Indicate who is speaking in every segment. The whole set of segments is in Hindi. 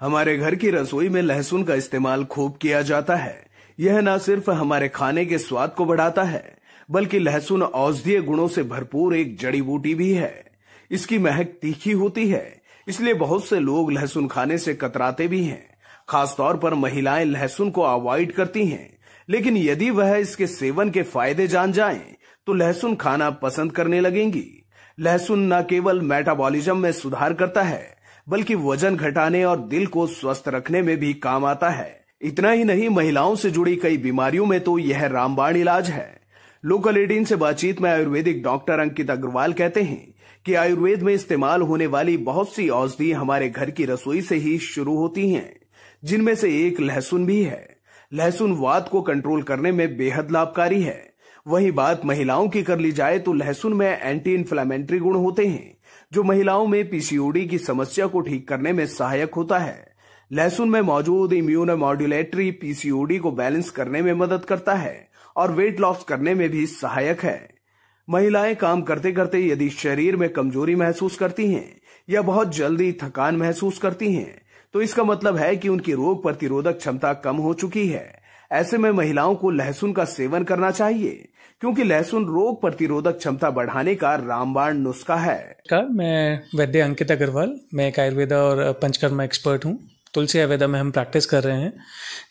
Speaker 1: हमारे घर की रसोई में लहसुन का इस्तेमाल खूब किया जाता है यह न सिर्फ हमारे खाने के स्वाद को बढ़ाता है बल्कि लहसुन औषधीय गुणों से भरपूर एक जड़ी बूटी भी है इसकी महक तीखी होती है इसलिए बहुत से लोग लहसुन खाने से कतराते भी हैं खासतौर पर महिलाएं लहसुन को अवॉइड करती हैं लेकिन यदि वह इसके सेवन के फायदे जान जाएं, तो लहसुन खाना पसंद करने लगेंगी लहसुन न केवल मेटाबॉलिज्म में सुधार करता है बल्कि वजन घटाने और दिल को स्वस्थ रखने में भी काम आता है इतना ही नहीं महिलाओं से जुड़ी कई बीमारियों में तो यह रामबाण इलाज है लोकल एडीन से बातचीत में आयुर्वेदिक डॉक्टर अंकित अग्रवाल कहते हैं कि आयुर्वेद में इस्तेमाल होने वाली बहुत सी औषधि हमारे घर की रसोई से ही शुरू होती हैं जिनमें से एक लहसुन भी है लहसुन वाद को कंट्रोल करने में बेहद लाभकारी है वही बात महिलाओं की कर ली जाए तो लहसुन में एंटी इन्फ्लामेंट्री गुण होते हैं जो महिलाओं में पीसीओडी की समस्या को ठीक करने में सहायक होता है लहसुन में मौजूद इम्यून मॉड्यूलेटरी पीसीओडी को बैलेंस करने में मदद करता है और वेट लॉस करने में भी सहायक है महिलाएं काम करते करते यदि शरीर में कमजोरी महसूस करती हैं या बहुत जल्दी थकान महसूस करती हैं तो इसका मतलब है कि उनकी रोग प्रतिरोधक क्षमता कम हो चुकी है ऐसे में महिलाओं को लहसुन का सेवन करना चाहिए क्योंकि लहसुन रोग प्रतिरोधक क्षमता बढ़ाने का रामबाण नुस्खा है
Speaker 2: का मैं वैद्य अंकित अग्रवाल मैं एक आयुर्वेदा और पंचकर्मा एक्सपर्ट हूँ तुलसी आयुर्वेदा में हम प्रैक्टिस कर रहे हैं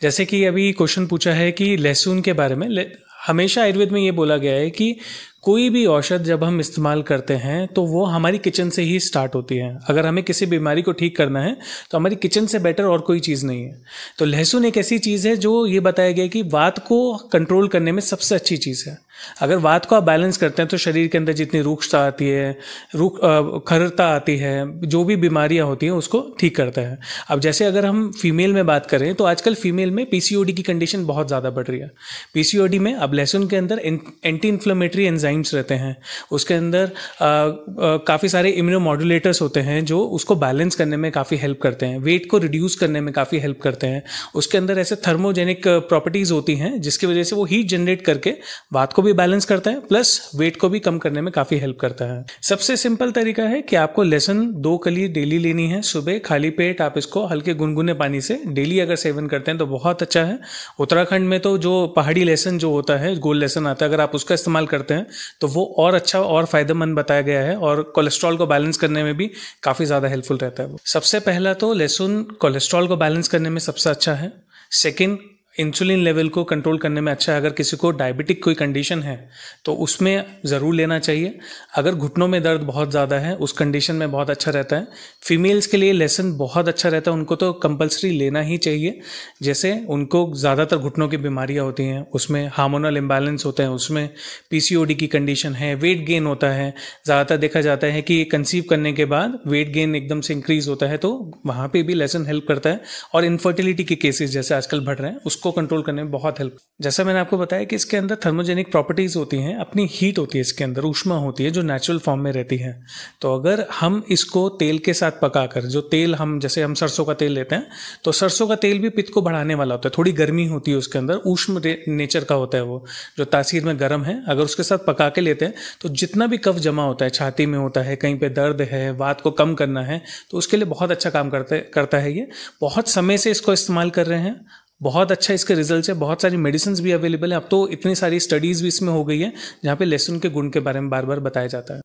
Speaker 2: जैसे कि अभी क्वेश्चन पूछा है कि लहसुन के बारे में हमेशा आयुर्वेद में ये बोला गया है कि कोई भी औषध जब हम इस्तेमाल करते हैं तो वो हमारी किचन से ही स्टार्ट होती है अगर हमें किसी बीमारी को ठीक करना है तो हमारी किचन से बेटर और कोई चीज़ नहीं है तो लहसुन एक ऐसी चीज़ है जो ये बताया गया कि वात को कंट्रोल करने में सबसे अच्छी चीज़ है अगर वात को आप बैलेंस करते हैं तो शरीर के अंदर जितनी रूक्षता आती है रूख खरता आती है जो भी बीमारियां होती हैं उसको ठीक करता है अब जैसे अगर हम फीमेल में बात करें तो आजकल फीमेल में पीसीओडी की कंडीशन बहुत ज़्यादा बढ़ रही है पीसीओडी में अब लहसुन के अंदर एंटी इन्फ्लोमेटरी एंजाइम्स रहते हैं उसके अंदर काफ़ी सारे इम्यूनोमॉडुलेटर्स होते हैं जो उसको बैलेंस करने में काफ़ी हेल्प करते हैं वेट को रिड्यूस करने में काफ़ी हेल्प करते हैं उसके अंदर ऐसे थर्मोजेनिक प्रॉपर्टीज़ होती हैं जिसकी वजह से वो हीट जनरेट करके बात को भी भी बैलेंस करता है प्लस वेट को भी कम करने में काफी हेल्प करता है सबसे सिंपल तरीका है कि आपको लेसन दो कली डेली लेनी है सुबह खाली पेट आप इसको हल्के गुनगुने पानी से डेली अगर सेवन करते हैं तो बहुत अच्छा है उत्तराखंड में तो जो पहाड़ी लेसन जो होता है गोल लेसन आता है अगर आप उसका इस्तेमाल करते हैं तो वो और अच्छा और फायदेमंद बताया गया है और कोलेस्ट्रॉल को बैलेंस करने में भी काफ़ी ज़्यादा हेल्पफुल रहता है वो सबसे पहला तो लहसुन कोलेस्ट्रॉल को बैलेंस करने में सबसे अच्छा है सेकेंड इंसुलिन लेवल को कंट्रोल करने में अच्छा है अगर किसी को डायबिटिक कोई कंडीशन है तो उसमें ज़रूर लेना चाहिए अगर घुटनों में दर्द बहुत ज़्यादा है उस कंडीशन में बहुत अच्छा रहता है फीमेल्स के लिए लेसन बहुत अच्छा रहता है उनको तो कंपलसरी लेना ही चाहिए जैसे उनको ज़्यादातर घुटनों की बीमारियाँ होती हैं उसमें हार्मोनल इम्बैलेंस होते हैं उसमें पी की कंडीशन है वेट गेन होता है ज़्यादातर देखा जाता है कि कंसीव करने के बाद वेट गेन एकदम से इंक्रीज होता है तो वहाँ पर भी लेसन हेल्प करता है और इनफर्टिलिटी के केसेस जैसे आजकल बढ़ रहे हैं उसको उसको कंट्रोल करने में बहुत हेल्प जैसा मैंने आपको बताया कि इसके अंदर थर्मोजेनिक प्रॉपर्टीज़ होती हैं अपनी हीट होती है इसके अंदर ऊष्मा होती है जो नेचुरल फॉर्म में रहती है तो अगर हम इसको तेल के साथ पका कर जो तेल हम जैसे हम सरसों का तेल लेते हैं तो सरसों का तेल भी पित्त को बढ़ाने वाला होता है थोड़ी गर्मी होती है उसके अंदर ऊष्म नेचर का होता है वो जो तासीर में गर्म है अगर उसके साथ पका के लेते हैं तो जितना भी कफ जमा होता है छाती में होता है कहीं पर दर्द है वात को कम करना है तो उसके लिए बहुत अच्छा काम करते करता है ये बहुत समय से इसको इस्तेमाल कर रहे हैं बहुत अच्छा इसके रिजल्ट है बहुत सारी मेडिसिन भी अवेलेबल है अब तो इतनी सारी स्टडीज़ भी इसमें हो गई है
Speaker 1: जहाँ पे लहसुन के गुण के बारे में बार बार बताया जाता है